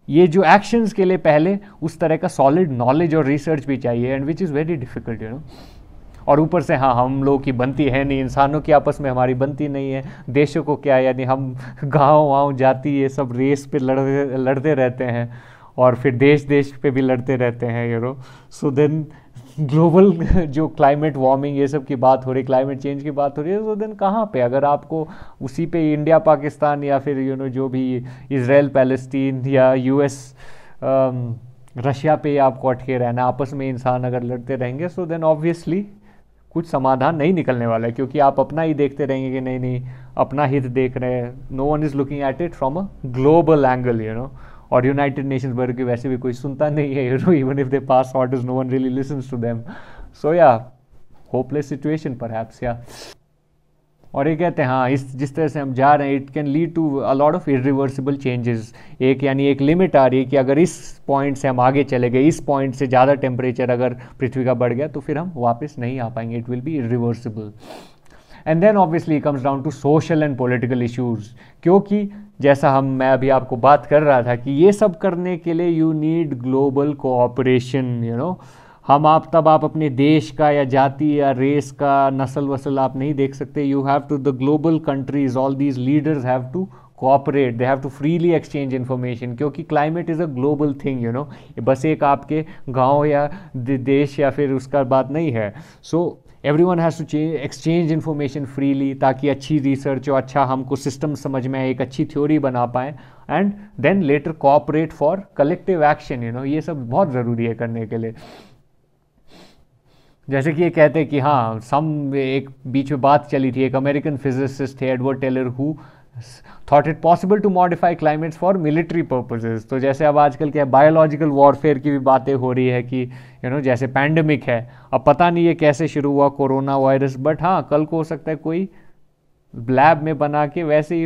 ये जो एक्शंस के लिए पहले उस तरह का सॉलिड नॉलेज और रिसर्च भी चाहिए and which is very difficult you know और ऊपर से हाँ हम लोगों की बनती है नहीं इंसानों की आपस में हमारी बनती नहीं है देशों को क्या यानी हम गाँव वाँव जाति ये सब रेस पे लड़ लड़ते रहते हैं और फिर देश देश पे भी लड़ते रहते हैं यूरो सो देन ग्लोबल जो क्लाइमेट वार्मिंग ये सब की बात हो रही क्लाइमेट चेंज की बात हो रही है सो देन कहाँ पे अगर आपको उसी पे इंडिया पाकिस्तान या फिर यू नो जो भी इसराइल पैलेस्टीन या यूएस रशिया um, पे आपको अटके रहना आपस में इंसान अगर लड़ते रहेंगे सो देन ऑब्वियसली कुछ समाधान नहीं निकलने वाला है क्योंकि आप अपना ही देखते रहेंगे कि नहीं नहीं अपना हित देख रहे हैं no one is looking at it from a global angle you know और यूनाइटेड नेशंस वर्ग की वैसे भी कोई सुनता नहीं है you know even if they pass orders no one really listens to them so या होपलेस सिचुएशन पर हैप्स या और ये कहते हैं हाँ इस जिस तरह से हम जा रहे हैं it can lead to a lot of irreversible changes एक यानी एक लिमिट आ रही है कि अगर इस पॉइंट से हम आगे चले गए इस पॉइंट से ज़्यादा टेम्परेचर अगर पृथ्वी का बढ़ गया तो फिर हम वापस नहीं आ पाएंगे it will be irreversible and then obviously comes down to social and political issues क्योंकि जैसा हम मैं अभी आपको बात कर रहा था कि ये सब करने के लिए you need global cooperation you know हम आप तब आप अपने देश का या जाति या रेस का नस्ल वसल आप नहीं देख सकते you have to the global countries all these leaders have to cooperate they have to freely exchange information क्योंकि climate is a global thing you know बस एक आपके गांव या देश या फिर उसका बात नहीं है so every one has to exchange information freely ताकि अच्छी रिसर्च और अच्छा हमको सिस्टम समझ में आए एक अच्छी थ्योरी बना पाएँ and then later cooperate for collective action you know ये सब बहुत ज़रूरी है करने के लिए जैसे कि ये कहते हैं कि हाँ सम एक बीच में बात चली थी एक अमेरिकन फिजिसिस्ट थे Edward Teller who thought it possible to modify climates for military purposes तो जैसे अब आजकल क्या है बायोलॉजिकल वॉरफेयर की भी बातें हो रही है कि यू you नो know, जैसे पैंडमिक है अब पता नहीं ये कैसे शुरू हुआ कोरोना वायरस बट हाँ कल को हो सकता है कोई लैब में बना के वैसे ही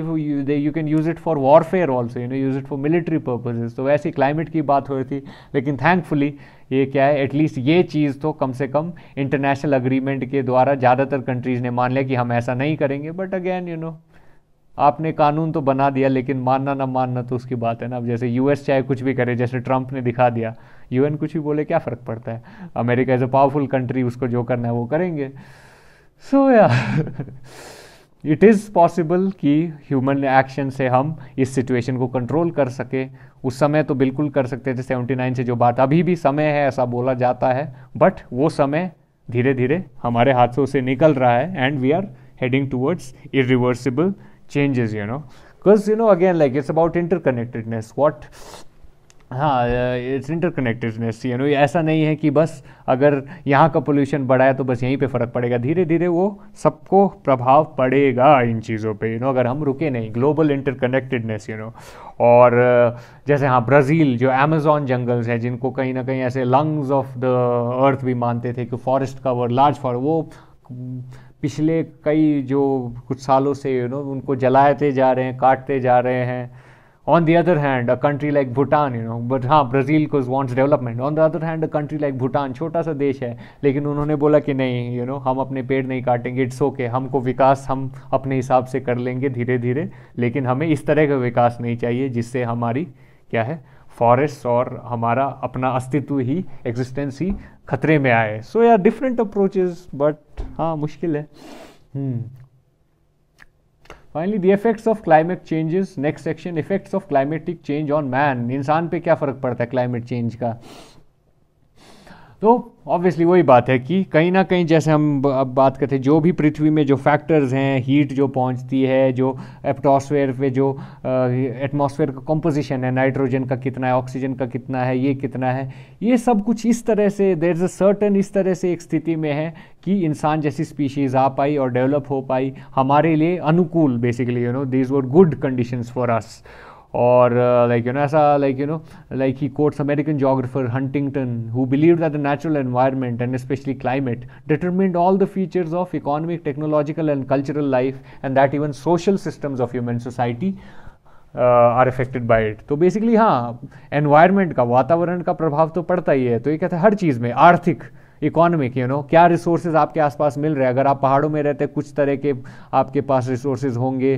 you can use it for warfare also you know use it for military purposes तो वैसे ही क्लाइमेट की बात हो रही थी लेकिन थैंकफुली ये क्या है एटलीस्ट ये चीज़ तो कम से कम इंटरनेशनल अग्रीमेंट के द्वारा ज़्यादातर कंट्रीज़ ने मान लिया कि हम ऐसा नहीं करेंगे बट अगेन यू नो आपने कानून तो बना दिया लेकिन मानना ना मानना तो उसकी बात है ना अब जैसे यूएस चाहे कुछ भी करे जैसे ट्रंप ने दिखा दिया यूएन कुछ भी बोले क्या फ़र्क पड़ता है America as a powerful country उसको जो करना है वो करेंगे सो so, या yeah. इट इज़ पॉसिबल कि ह्यूमन एक्शन से हम इस सिचुएशन को कंट्रोल कर सके उस समय तो बिल्कुल कर सकते थे 79 से जो बात अभी भी समय है ऐसा बोला जाता है बट वो समय धीरे धीरे हमारे हाथों से निकल रहा है and we are heading towards irreversible changes you know because you know again like it's about interconnectedness what हाँ इट्स इंटरकनेक्टेडनेस यू नो ऐसा नहीं है कि बस अगर यहाँ का पोल्यूशन बढ़ा है तो बस यहीं पे फ़र्क पड़ेगा धीरे धीरे वो सबको प्रभाव पड़ेगा इन चीज़ों पे यू you नो know, अगर हम रुके नहीं ग्लोबल इंटरकनेक्टेडनेस यू नो और जैसे हाँ ब्राज़ील जो अमेजोन जंगल्स हैं जिनको कहीं ना कहीं ऐसे लंग्स ऑफ द अर्थ भी मानते थे कि फॉरेस्ट कवर लार्ज फॉर वो पिछले कई जो कुछ सालों से यू you नो know, उनको जलाते जा रहे हैं काटते जा रहे हैं on the other hand a country like Bhutan you know but हाँ Brazil को wants development on the other hand a country like Bhutan छोटा सा देश है लेकिन उन्होंने बोला कि नहीं you know, हम अपने पेड़ नहीं काटेंगे इट्स ओके okay. हमको विकास हम अपने हिसाब से कर लेंगे धीरे धीरे लेकिन हमें इस तरह का विकास नहीं चाहिए जिससे हमारी क्या है फॉरेस्ट और हमारा अपना अस्तित्व ही एग्जिस्टेंस ही खतरे में आए सो या डिफरेंट अप्रोचेज बट हाँ मुश्किल है hmm. Finally the effects of climate changes next section effects of climatic change on man इंसान पे क्या फ़र्क पड़ता है क्लाइमेट चेंज का तो ऑब्वियसली वही बात है कि कहीं ना कहीं जैसे हम अब बात करते हैं जो भी पृथ्वी में जो फैक्टर्स हैं हीट जो पहुंचती है जो एप्टोसफेयर पे जो एटमॉस्फेयर का कंपोजिशन है नाइट्रोजन का कितना है ऑक्सीजन का कितना है ये कितना है ये सब कुछ इस तरह से देर इज़ अ सर्टन इस तरह से एक स्थिति में है कि इंसान जैसी स्पीशीज़ आ पाई और डेवलप हो पाई हमारे लिए अनुकूल basically you know these were good conditions for us और लाइक यू नो ऐसा like you know like he quotes American geographer Huntington who believe that the natural environment and specially climate determined all the features of economic technological and cultural life and that even social systems of human society are affected by it तो basically हाँ environment का वातावरण का प्रभाव तो पड़ता ही है तो ये कहते हैं हर चीज़ में आर्थिक इकोनॉमिक यू नो क्या रिसोर्सेज आपके आसपास मिल रहे हैं अगर आप पहाड़ों में रहते हैं कुछ तरह के आपके पास रिसोर्सेज होंगे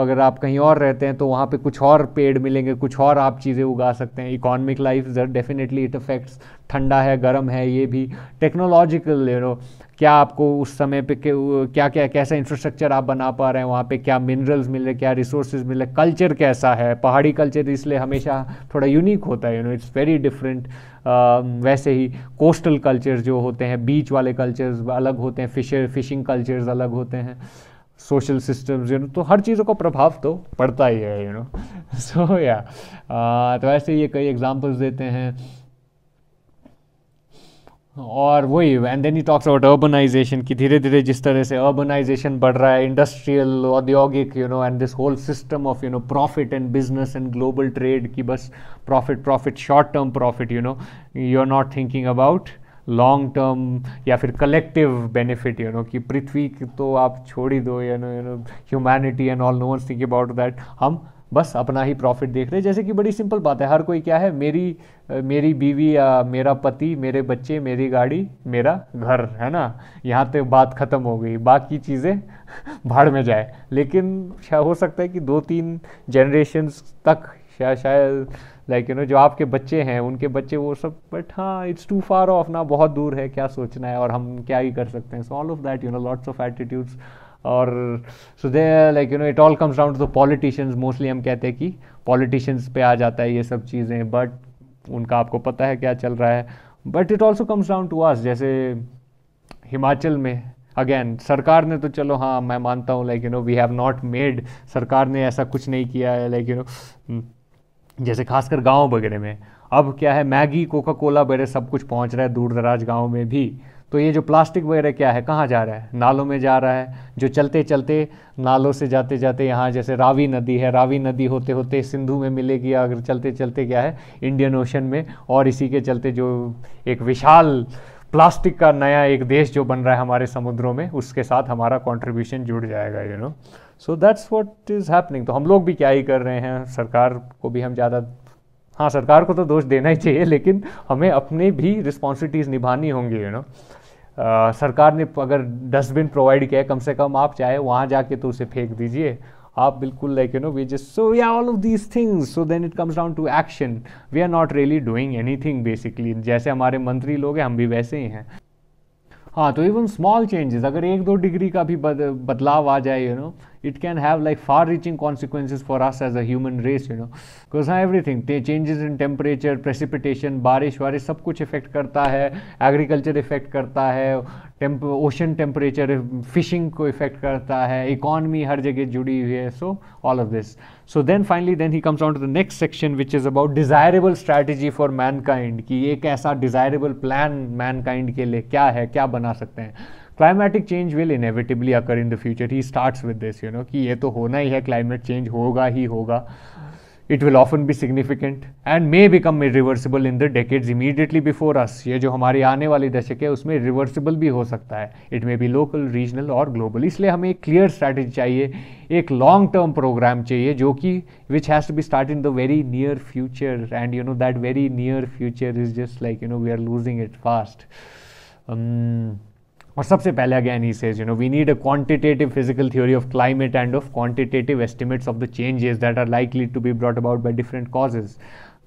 अगर आप कहीं और रहते हैं तो वहाँ पे कुछ और पेड़ मिलेंगे कुछ और आप चीज़ें उगा सकते हैं economic life definitely it affects ठंडा है गर्म है ये भी टेक्नोलॉजिकल ले नो क्या आपको उस समय पे क्या क्या कैसा इंफ्रास्ट्रक्चर आप बना पा रहे हैं वहाँ पे क्या मिनरल्स मिल रहे क्या रिसोर्सेज मिल रहे कल्चर कैसा है पहाड़ी कल्चर इसलिए हमेशा थोड़ा यूनिक होता है you know it's very different वैसे ही कोस्टल कल्चर जो होते हैं बीच वाले कल्चर्स अलग होते हैं फिशर फिशिंग कल्चर्स अलग होते हैं सोशल सिस्टम्स यू नो तो हर चीज़ों का प्रभाव तो पड़ता ही है यू नो सो या तो वैसे ये कई एग्जांपल्स देते हैं और वही and then he talks about urbanization कि धीरे धीरे जिस तरह से अर्बनाइजेशन बढ़ रहा है इंडस्ट्रियल औद्योगिक you know and this whole system of you know profit and business and global trade की बस profit profit short term profit you know you are not thinking about long term या फिर collective benefit you know कि पृथ्वी तो आप छोड़ ही दो you know you know humanity and all no one's think about that हम बस अपना ही प्रॉफिट देख रहे जैसे कि बड़ी सिंपल बात है हर कोई क्या है मेरी मेरी बीवी या मेरा पति मेरे बच्चे मेरी गाड़ी मेरा घर है ना यहाँ तो बात ख़त्म हो गई बाकी चीज़ें भाड़ में जाए लेकिन हो सकता है कि दो तीन जनरेशन्स तक शायद शायद लाइक यू नो जो आपके बच्चे हैं उनके बच्चे वो सब बट हाँ इट्स टू फार ऑफ ना बहुत दूर है क्या सोचना है और हम क्या ही कर सकते हैं so all of that you know lots of attitudes और so they like you know it all comes down to the politicians mostly हम कहते हैं कि पॉलिटिशियंस पे आ जाता है ये सब चीज़ें बट उनका आपको पता है क्या चल रहा है but it also comes down to us जैसे हिमाचल में अगेन सरकार ने तो चलो हाँ मैं मानता हूँ like you know we have not made सरकार ने ऐसा कुछ नहीं किया है लाइक यू नो जैसे खासकर गांव वगैरह में अब क्या है मैगी कोका कोला वगैरह सब कुछ पहुँच रहा है दूर दराज गाँव में भी तो ये जो प्लास्टिक वगैरह क्या है कहाँ जा रहा है नालों में जा रहा है जो चलते चलते नालों से जाते जाते यहाँ जैसे रावी नदी है रावी नदी होते होते सिंधु में मिलेगी अगर चलते चलते क्या है इंडियन ओशन में और इसी के चलते जो एक विशाल प्लास्टिक का नया एक देश जो बन रहा है हमारे समुद्रों में उसके साथ हमारा कॉन्ट्रीब्यूशन जुड़ जाएगा you know so that's what is happening तो हम लोग भी क्या ही कर रहे हैं सरकार को भी हम ज़्यादा हाँ सरकार को तो दोष देना ही चाहिए लेकिन हमें अपने भी रिस्पॉन्सिबिलिटीज़ निभानी होंगी यू नो आ, सरकार ने अगर डस्टबिन प्रोवाइड किया है कम से कम आप चाहे वहाँ जाके तो उसे फेंक दीजिए आप बिल्कुल like you know we just so yeah all of these things so then it comes down to action we are not really doing anything basically जैसे हमारे मंत्री लोग हैं हम भी वैसे ही हैं हाँ तो इवन स्मॉल चेंजेस अगर एक दो डिग्री का भी बद, बदलाव आ जाए you know it can have like far reaching consequences for us as a human race you know because हाँ everything changes in temperature precipitation बारिश वारिश सब कुछ इफेक्ट करता है एग्रीकल्चर इफेक्ट करता है टेम्प ओशन टेम्परेचर फिशिंग को इफेक्ट करता है इकॉनमी हर जगह जुड़ी हुई है so all of this so then finally then he comes on to the next section which is about desirable strategy for mankind कि एक ऐसा डिज़ायरेबल प्लान मैनकाइंड के लिए क्या है क्या बना सकते हैं climatic change will inevitably occur in the future he starts with this you know कि ये तो होना ही है क्लाइमेट चेंज होगा ही होगा it will often be significant and may become reversible in the decade immediately before us ये जो हमारे आने वाले दशक है उसमें रिवर्सिबल भी हो सकता है it may be local regional और ग्लोबल इसलिए हमें एक क्लियर स्ट्रैटेजी चाहिए एक लॉन्ग टर्म प्रोग्राम चाहिए जो कि which has to be start in the very near future and you know that very near future is just like you know we are losing it fast और सबसे पहले again he says you know we need a quantitative physical theory of climate and of quantitative estimates of the changes that are likely to be brought about by different causes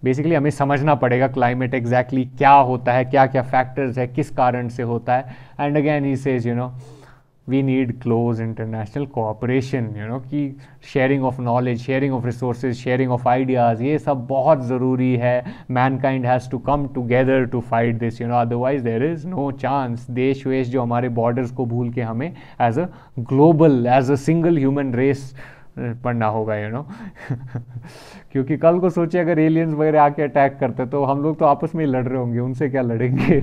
basically हमें समझना पड़ेगा climate exactly exactly क्या होता है क्या क्या factors है किस कारण से होता है and again he says you know we need close international cooperation you know कि sharing of knowledge sharing of resources sharing of ideas ये सब बहुत ज़रूरी है mankind has to come together to fight this you know otherwise there is no chance देश वेश जो हमारे borders को भूल के हमें as a global as a single human race पढ़ना होगा यू नो क्योंकि कल को सोचे अगर एलियंस वगैरह आके अटैक करते तो हम लोग तो आपस में ही लड़ रहे होंगे उनसे क्या लड़ेंगे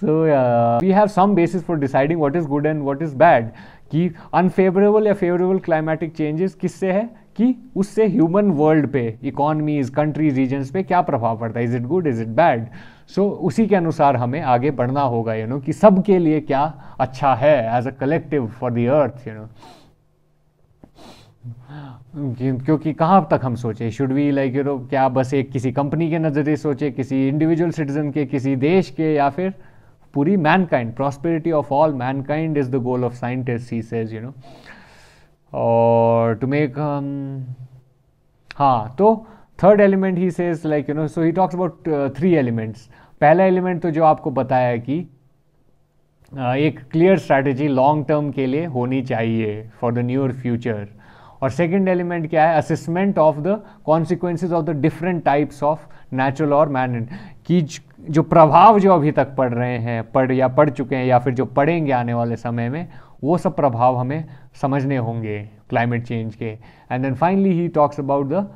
so we have some basis for deciding what is good and what is bad कि अनफेवरेबल या फेवरेबल क्लाइमेटिक चेंजेस किससे है कि उससे ह्यूमन वर्ल्ड पे इकॉनमीज कंट्रीज रीजन्स पे क्या प्रभाव पड़ता है is it good is it bad so उसी के अनुसार हमें आगे बढ़ना होगा यू you नो know, कि सबके लिए क्या अच्छा है as a collective for the earth you know क्योंकि कहाँ तक हम सोचें should we like you know क्या बस एक किसी कंपनी के नज़रिए सोचे किसी इंडिविजुअल सिटीजन के किसी देश के या फिर पूरी mankind prosperity of all mankind is the goal of scientist he says you know और टू मेक um, हाँ तो third element he says like you know so he talks about three elements पहला एलिमेंट तो जो आपको बताया कि uh, एक क्लियर स्ट्रैटेजी लॉन्ग टर्म के लिए होनी चाहिए फॉर द न्यूर फ्यूचर और सेकेंड एलिमेंट क्या है assessment of the consequences of the different types of natural और मैन की जो प्रभाव जो अभी तक पड़ रहे हैं पढ़ या पढ़ चुके हैं या फिर जो पढ़ेंगे आने वाले समय में वो सब प्रभाव हमें समझने होंगे क्लाइमेट चेंज के and then finally he talks about the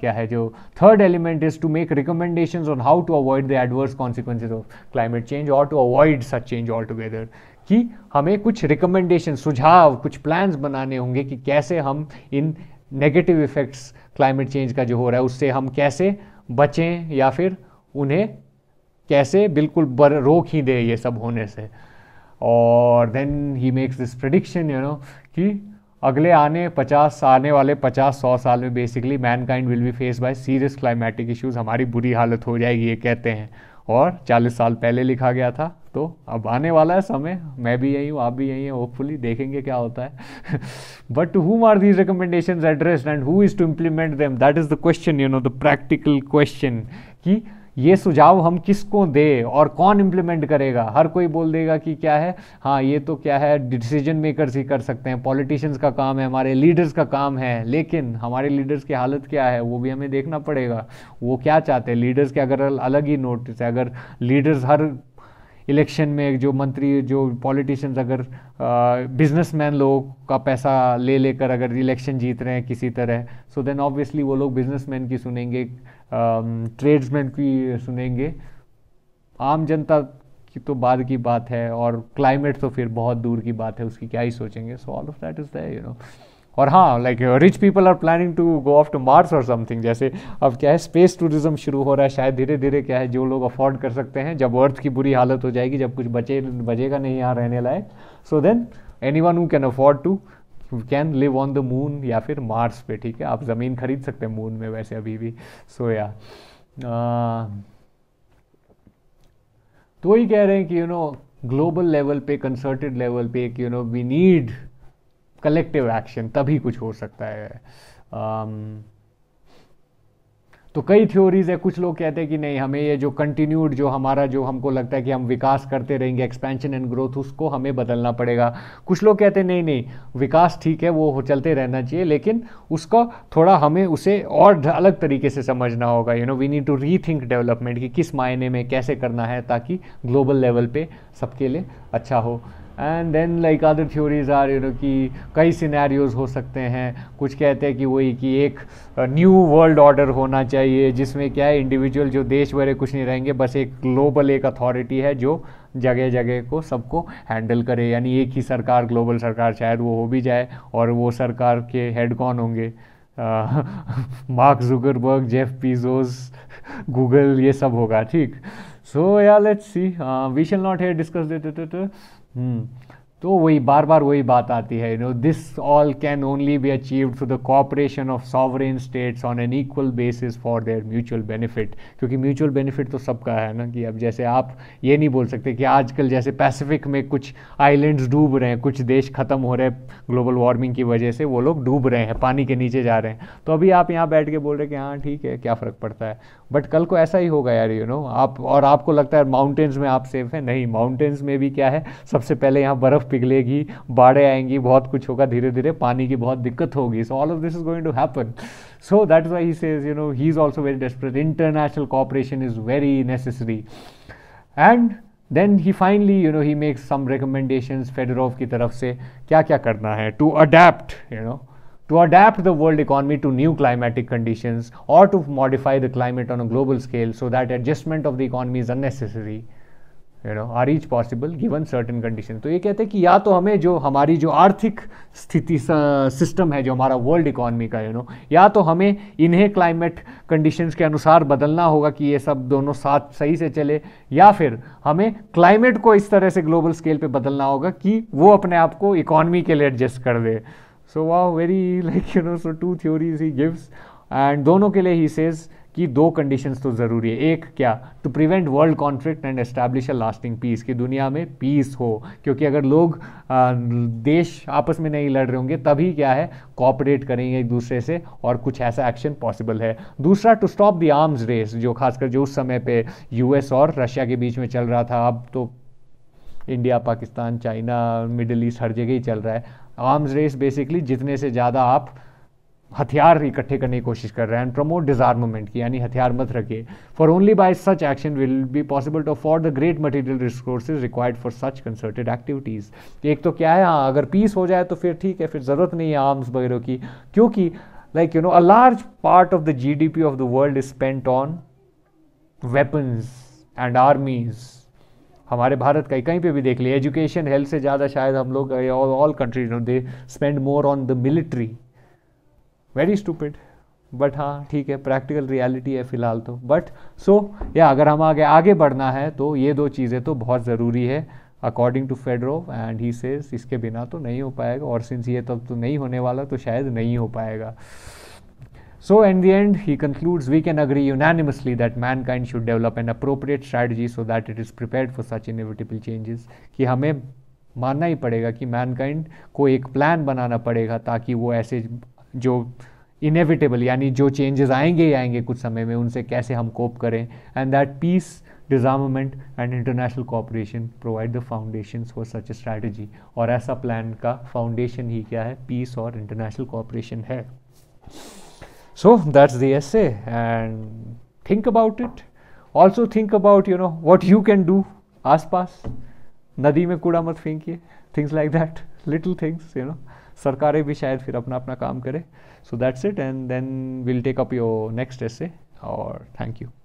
क्या है जो third element is to make recommendation on how to avoid the adverse consequences of climate change और to avoid such change altogether कि हमें कुछ recommendation सुझाव कुछ प्लान बनाने होंगे कि कैसे हम इन नेगेटिव इफेक्ट्स क्लाइमेट चेंज का जो हो रहा है उससे हम कैसे बचें या फिर उन्हें कैसे बिल्कुल बर रोक ही दे ये सब होने से और then he makes this prediction you know कि अगले आने 50 आने वाले 50 सौ साल में basically mankind will be face by serious climatic issues हमारी बुरी हालत हो जाएगी ये कहते हैं और 40 साल पहले लिखा गया था तो अब आने वाला है समय मैं भी यही हूँ आप भी यही हैं होपफुली देखेंगे क्या होता है but who are these recommendation addressed and who is to implement them that is the question you know the practical question कि ये सुझाव हम किसको दे और कौन इम्प्लीमेंट करेगा हर कोई बोल देगा कि क्या है हाँ ये तो क्या है डिसीजन मेकर्स ही कर सकते हैं पॉलिटिशियंस का काम है हमारे लीडर्स का काम है लेकिन हमारे लीडर्स की हालत क्या है वो भी हमें देखना पड़ेगा वो क्या चाहते हैं लीडर्स के अगर अलग ही नोटिस है अगर लीडर्स हर इलेक्शन में जो मंत्री जो पॉलिटिशियंस अगर बिजनेसमैन लोगों का पैसा ले लेकर अगर इलेक्शन जीत रहे हैं किसी तरह सो देन ऑब्वियसली वो लोग बिजनेसमैन की सुनेंगे ट्रेड्समैन की सुनेंगे आम जनता की तो बाद की बात है और क्लाइमेट तो फिर बहुत दूर की बात है उसकी क्या ही सोचेंगे so all of that is the you know और हाँ like rich people are planning to go off to Mars और समथिंग जैसे अब क्या है स्पेस टूरिज्म शुरू हो रहा है शायद धीरे धीरे क्या है जो लोग अफोर्ड कर सकते हैं जब अर्थ की बुरी हालत हो जाएगी जब कुछ बचे बचेगा नहीं यहाँ रहने लायक so then anyone who can afford to can live on the moon या फिर मार्स पे ठीक है आप ज़मीन खरीद सकते हैं मून में वैसे अभी भी सो या uh, तो वही कह रहे हैं कि यू नो ग्लोबल लेवल पे कंसर्टेड लेवल पे एक you know we need collective action तभी कुछ हो सकता है um, तो कई थ्योरीज़ है कुछ लोग कहते हैं कि नहीं हमें ये जो कंटिन्यूड जो हमारा जो हमको लगता है कि हम विकास करते रहेंगे एक्सपेंशन एंड ग्रोथ उसको हमें बदलना पड़ेगा कुछ लोग कहते हैं नहीं नहीं विकास ठीक है वो चलते रहना चाहिए लेकिन उसको थोड़ा हमें उसे और अलग तरीके से समझना होगा you know we need to rethink development कि किस मायने में कैसे करना है ताकि ग्लोबल लेवल पर सबके लिए अच्छा हो and then like other theories are you know कि कई सिनेरियोज हो सकते हैं कुछ कहते हैं कि वही कि एक न्यू वर्ल्ड ऑर्डर होना चाहिए जिसमें क्या है इंडिविजुअल जो देश भरे कुछ नहीं रहेंगे बस एक ग्लोबल एक अथॉरिटी है जो जगह जगह को सबको हैंडल करे यानी एक ही सरकार ग्लोबल सरकार शायद वो हो भी जाए और वो सरकार के हेड कौन होंगे Mark Zuckerberg Jeff Bezos Google ये सब होगा ठीक so yeah let's see we shall not here discuss 嗯。तो वही बार बार वही बात आती है you know this all can only be achieved through the cooperation of sovereign states on an equal basis for their mutual benefit क्योंकि mutual benefit तो सबका है ना कि अब जैसे आप ये नहीं बोल सकते कि आजकल जैसे पैसिफिक में कुछ आइलैंड्स डूब रहे हैं कुछ देश ख़त्म हो रहे हैं ग्लोबल वार्मिंग की वजह से वो लोग डूब रहे हैं पानी के नीचे जा रहे हैं तो अभी आप यहाँ बैठ के बोल रहे हैं कि हाँ ठीक है क्या फ़र्क पड़ता है बट कल को ऐसा ही होगा यार यू you नो know, आप और आपको लगता है माउंटेन्स में आप सेफ़ हैं नहीं माउंटेन्स में भी क्या है सबसे पहले यहाँ बर्फ़ पिघलेगी बाढ़ें आएंगी बहुत कुछ होगा धीरे धीरे पानी की बहुत दिक्कत होगी so all of this is going to happen so that is why says you know he is also very desperate international cooperation is very necessary and then he finally you know he makes some recommendation Fedorov की तरफ से क्या क्या करना है to adapt you know to adapt the world economy to new climatic conditions और to modify the climate on a global scale so that adjustment of the economy is unnecessary you know or is possible given certain condition तो ये कहते हैं कि या तो हमें जो हमारी जो आर्थिक स्थिति सिस्टम है जो हमारा वर्ल्ड इकोनॉमी का यू you नो know, या तो हमें इन्हें क्लाइमेट कंडीशंस के अनुसार बदलना होगा कि ये सब दोनों साथ सही से चले या फिर हमें क्लाइमेट को इस तरह से ग्लोबल स्केल पर बदलना होगा कि वो अपने आप को इकॉनमी के लिए एडजस्ट कर दे सो वाह very like you know so two theories he gives and दोनों के लिए ही सेज़ कि दो कंडीशंस तो ज़रूरी है एक क्या to prevent world conflict and establish a lasting peace कि दुनिया में पीस हो क्योंकि अगर लोग आ, देश आपस में नहीं लड़ रहे होंगे तभी क्या है कॉपरेट करेंगे एक दूसरे से और कुछ ऐसा एक्शन पॉसिबल है दूसरा to stop the arms race जो खासकर जो उस समय पे यूएस और रशिया के बीच में चल रहा था अब तो India Pakistan China Middle East हर जगह ही चल रहा है आर्म्स रेस बेसिकली जितने से ज़्यादा आप हथियार इकट्ठे करने की कोशिश कर रहे हैं एंड प्रमोट डिजार्मेंट की यानी हथियार मत रखिए for only by such action will be possible to afford the great material resources required for such concerted activities एक तो क्या है हाँ अगर पीस हो जाए तो फिर ठीक है फिर ज़रूरत नहीं है आर्म्स वगैरह की क्योंकि like you know a large part of the G D P of the world is spent on weapons and armies हमारे भारत का कहीं पे भी देख लिया एजुकेशन हेल्थ से ज़्यादा शायद हम लोग all countries they spend more on the military very stupid but हाँ ठीक है प्रैक्टिकल रियलिटी है फ़िलहाल तो बट सो या अगर हम आगे आगे बढ़ना है तो ये दो चीज़ें तो बहुत ज़रूरी है according to Fedro and he says इसके बिना तो नहीं हो पाएगा और सिंस ये तब तो नहीं होने वाला तो शायद नहीं हो पाएगा so So the and he concludes we can agree unanimously that mankind should develop an appropriate strategy so that it is prepare for such inevitable changes कि हमें मानना ही पड़ेगा कि मैनकाइंड को एक प्लान बनाना पड़ेगा ताकि वो ऐसे जो इनेविटेबल यानी जो चेंजेस आएंगे ही आएंगे कुछ समय में उनसे कैसे हम कोप करें and that peace disarmament and international cooperation provide the foundation for such a strategy और ऐसा प्लान का फाउंडेशन ही क्या है पीस और इंटरनेशनल कॉपरेशन है so that's the S and think about it also think about you know what you can do आस पास नदी में कूड़ा मत फेंकिए things like that little things you know सरकारें भी शायद फिर अपना अपना काम करें so that's it and then will take up your next essay और थैंक यू